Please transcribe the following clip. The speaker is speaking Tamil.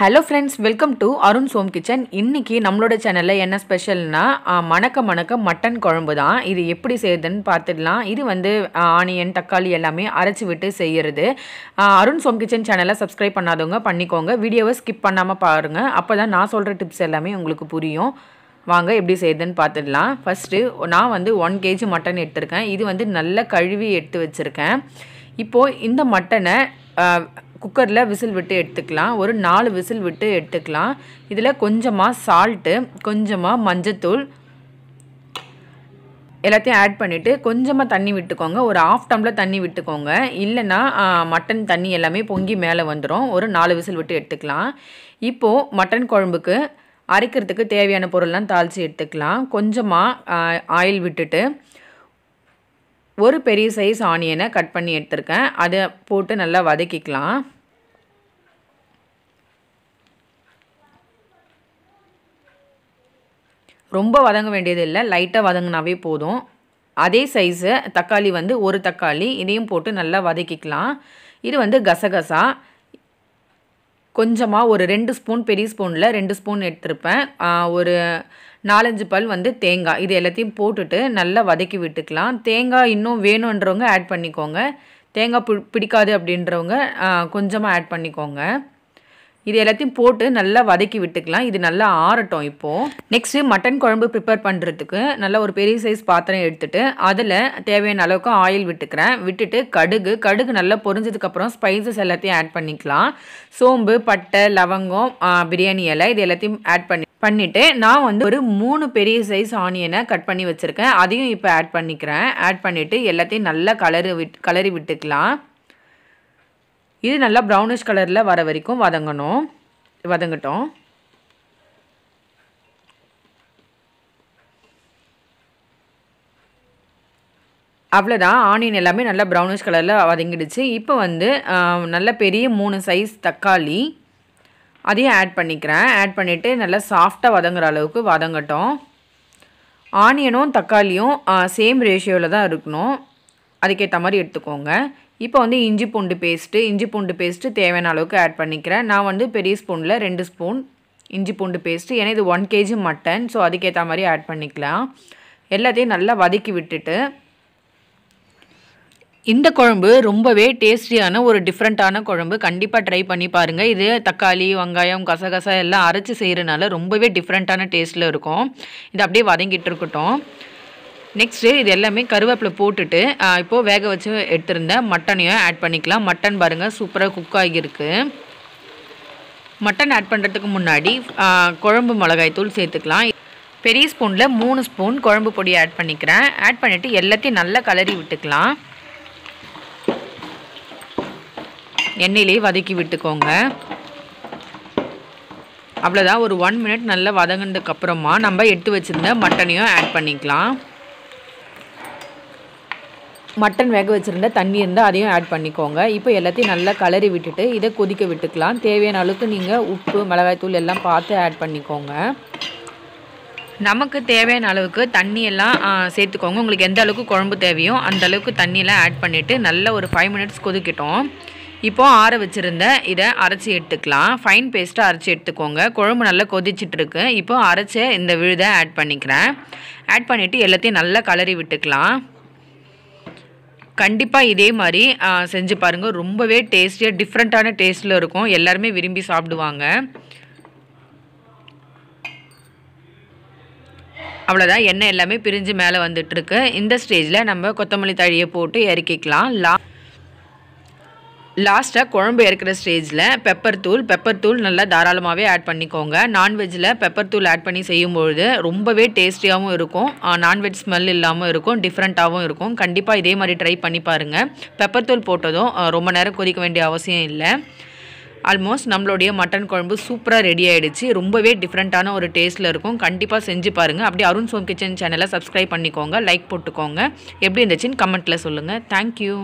hello friends welcome to Arun Som Kitchen இன்றைக்கி நம்மளோட சேனலில் என்ன ஸ்பெஷல்னா மணக்க மணக்க மட்டன் குழம்பு தான் இது எப்படி செய்யுதுன்னு பார்த்துடலாம் இது வந்து ஆனியன் தக்காளி எல்லாமே அரைச்சி விட்டு செய்கிறது அருண் சோம் கிச்சன் சேனலை சப்ஸ்கிரைப் பண்ணாதவங்க பண்ணிக்கோங்க வீடியோவை ஸ்கிப் பண்ணாமல் பாருங்கள் அப்போ தான் நான் சொல்கிற டிப்ஸ் எல்லாமே உங்களுக்கு புரியும் வாங்க எப்படி செய்யுதுன்னு பார்த்துடலாம் ஃபஸ்ட்டு நான் வந்து ஒன் கேஜி மட்டன் எடுத்திருக்கேன் இது வந்து நல்லா கழுவி எடுத்து வச்சுருக்கேன் இப்போது இந்த மட்டனை குக்கரில் விசில் விட்டு எடுத்துக்கலாம் ஒரு நாலு விசில் விட்டு எடுத்துக்கலாம் இதில் கொஞ்சமாக சால்ட்டு கொஞ்சமாக மஞ்சத்தூள் எல்லாத்தையும் ஆட் பண்ணிவிட்டு கொஞ்சமாக தண்ணி விட்டுக்கோங்க ஒரு ஆஃப் டம்ளர் தண்ணி விட்டுக்கோங்க இல்லைன்னா மட்டன் தண்ணி எல்லாமே பொங்கி மேலே வந்துடும் ஒரு நாலு விசில் விட்டு எடுத்துக்கலாம் இப்போது மட்டன் குழம்புக்கு அரைக்கிறதுக்கு தேவையான பொருள்லாம் தாளித்து எடுத்துக்கலாம் கொஞ்சமாக ஆயில் விட்டுட்டு ஒரு பெரிய சைஸ் ஆனியனை கட் பண்ணி எடுத்திருக்கேன் அதை போட்டு நல்லா வதக்கிக்கலாம் ரொம்ப வதங்க வேண்டியது இல்லை லைட்டாக வதங்கினாவே போதும் அதே சைஸு தக்காளி வந்து ஒரு தக்காளி இதையும் போட்டு நல்லா வதக்கிக்கலாம் இது வந்து கசகசா கொஞ்சமாக ஒரு ரெண்டு ஸ்பூன் பெரிய ஸ்பூனில் ரெண்டு ஸ்பூன் எடுத்திருப்பேன் ஒரு நாலஞ்சு பல் வந்து தேங்காய் இது எல்லாத்தையும் போட்டுட்டு நல்லா வதக்கி விட்டுக்கலாம் தேங்காய் இன்னும் வேணுன்றவங்க ஆட் பண்ணிக்கோங்க தேங்காய் பி பிடிக்காது அப்படின்றவங்க கொஞ்சமாக ஆட் பண்ணிக்கோங்க இது எல்லாத்தையும் போட்டு நல்லா வதக்கி விட்டுக்கலாம் இது நல்லா ஆறட்டும் இப்போது நெக்ஸ்ட்டு மட்டன் குழம்பு ப்ரிப்பேர் பண்ணுறதுக்கு நல்லா ஒரு பெரிய சைஸ் பாத்திரம் எடுத்துகிட்டு அதில் தேவையான அளவுக்கு ஆயில் விட்டுக்கிறேன் விட்டுட்டு கடுகு கடுகு நல்லா பொரிஞ்சதுக்கப்புறம் ஸ்பைசஸ் எல்லாத்தையும் ஆட் பண்ணிக்கலாம் சோம்பு பட்டை லவங்கம் பிரியாணி இலை இது எல்லாத்தையும் ஆட் பண்ணி பண்ணிவிட்டு நான் வந்து ஒரு மூணு பெரிய சைஸ் ஆனியனை கட் பண்ணி வச்சுருக்கேன் அதையும் இப்போ ஆட் பண்ணிக்கிறேன் ஆட் பண்ணிவிட்டு எல்லாத்தையும் நல்லா கலரு விட் கலரி விட்டுக்கலாம் இது நல்லா ப்ரௌனிஷ் கலரில் வர வரைக்கும் வதங்கணும் வதங்கட்டும் அவ்வளோதான் ஆனியன் எல்லாமே நல்லா ப்ரௌனிஷ் கலரில் வதங்கிடுச்சு இப்போ வந்து நல்ல பெரிய மூணு சைஸ் தக்காளி அதையும் ஆட் பண்ணிக்கிறேன் ஆட் பண்ணிவிட்டு நல்லா சாஃப்டாக வதங்குற அளவுக்கு வதங்கட்டும் ஆனியனும் தக்காளியும் சேம் ரேஷியோவில் தான் இருக்கணும் அதுக்கேற்ற மாதிரி எடுத்துக்கோங்க இப்போ வந்து இஞ்சி பூண்டு பேஸ்ட்டு இஞ்சி பூண்டு பேஸ்ட்டு தேவையான அளவுக்கு ஆட் பண்ணிக்கிறேன் நான் வந்து பெரிய ஸ்பூனில் ரெண்டு ஸ்பூன் இஞ்சி பூண்டு பேஸ்ட்டு ஏன்னா இது ஒன் கேஜி மட்டன் ஸோ அதுக்கேற்ற மாதிரி ஆட் பண்ணிக்கலாம் எல்லாத்தையும் நல்லா வதக்கி விட்டுட்டு இந்த குழம்பு ரொம்பவே டேஸ்டியான ஒரு டிஃப்ரெண்ட்டான குழம்பு கண்டிப்பாக ட்ரை பண்ணி பாருங்கள் இது தக்காளி வெங்காயம் கசகசா எல்லாம் அரைச்சி செய்கிறனால ரொம்பவே டிஃப்ரெண்ட்டான டேஸ்ட்டில் இருக்கும் இது அப்படியே வதங்கிட்டு இருக்கட்டும் நெக்ஸ்ட்டு இது எல்லாமே கருவேப்பிலை போட்டுட்டு இப்போது வேக வச்சு எடுத்துருந்தேன் மட்டனையும் ஆட் பண்ணிக்கலாம் மட்டன் பாருங்கள் சூப்பராக குக் ஆகியிருக்கு மட்டன் ஆட் பண்ணுறதுக்கு முன்னாடி குழம்பு மிளகாய்த்தூள் சேர்த்துக்கலாம் பெரிய ஸ்பூனில் மூணு ஸ்பூன் குழம்பு பொடி ஆட் பண்ணிக்கிறேன் ஆட் பண்ணிவிட்டு எல்லாத்தையும் நல்லா கலரி விட்டுக்கலாம் எண்ணெயிலேயே வதக்கி விட்டுக்கோங்க அவ்வளோதான் ஒரு ஒன் மினிட் நல்லா வதங்கினதுக்கப்புறமா நம்ம எடுத்து வச்சுருந்த மட்டனையும் ஆட் பண்ணிக்கலாம் மட்டன் வேக வச்சுருந்த தண்ணி இருந்தால் அதையும் ஆட் பண்ணிக்கோங்க இப்போ எல்லாத்தையும் நல்லா கலரி விட்டுட்டு இதை கொதிக்க விட்டுக்கலாம் தேவையான அளவுக்கு நீங்கள் உப்பு மிளகாய்த்தூள் எல்லாம் பார்த்து ஆட் பண்ணிக்கோங்க நமக்கு தேவையான அளவுக்கு தண்ணியெல்லாம் சேர்த்துக்கோங்க உங்களுக்கு எந்த அளவுக்கு குழம்பு தேவையோ அந்த அளவுக்கு தண்ணியெல்லாம் ஆட் பண்ணிவிட்டு நல்ல ஒரு ஃபைவ் மினிட்ஸ் கொதிக்கிட்டோம் இப்போது ஆற வச்சுருந்த இதை அரைச்சி எடுத்துக்கலாம் ஃபைன் பேஸ்ட்டாக அரைச்சி எடுத்துக்கோங்க குழம்பு நல்லா கொதிச்சிட்ருக்கு இப்போது அரைச்ச இந்த விழுதை ஆட் பண்ணிக்கிறேன் ஆட் பண்ணிவிட்டு எல்லாத்தையும் நல்லா கலரி விட்டுக்கலாம் கண்டிப்பாக இதே மாதிரி செஞ்சு பாருங்கள் ரொம்பவே டேஸ்டியாக டிஃப்ரெண்ட்டான டேஸ்ட்டில் இருக்கும் எல்லாருமே விரும்பி சாப்பிடுவாங்க அவ்வளோதான் எண்ணெய் எல்லாமே பிரிஞ்சு மேலே வந்துட்டுருக்கு இந்த ஸ்டேஜில் நம்ம கொத்தமல்லி தழியை போட்டு இறக்கிக்கலாம் லா லாஸ்ட்டாக குழம்பு இறக்குற ஸ்டேஜில் பெப்பர் தூள் பெப்பர் தூள் நல்லா தாராளமாகவே ஆட் பண்ணிக்கோங்க நான்வெஜ்ஜில் பெப்பர் தூள் ஆட் பண்ணி செய்யும்பொழுது ரொம்பவே டேஸ்டியாகவும் இருக்கும் நான்வெஜ் ஸ்மெல் இல்லாமல் இருக்கும் டிஃப்ரெண்ட்டாகவும் இருக்கும் கண்டிப்பாக இதே மாதிரி ட்ரை பண்ணி பாருங்கள் பெப்பர் தூள் போட்டதும் ரொம்ப நேரம் கொதிக்க வேண்டிய அவசியம் இல்லை ஆல்மோஸ்ட் நம்மளுடைய மட்டன் குழம்பு சூப்பராக ரெடி ஆகிடுச்சு ரொம்பவே டிஃப்ரெண்ட்டான ஒரு டேஸ்ட்டில் இருக்கும் கண்டிப்பாக செஞ்சு பாருங்கள் அப்படியே அருண் சோம் கிச்சன் சேனலை சப்ஸ்கிரைப் பண்ணிக்கோங்க லைக் போட்டுக்கோங்க எப்படி இருந்துச்சுன்னு கமெண்ட்டில் சொல்லுங்கள் தேங்க்யூ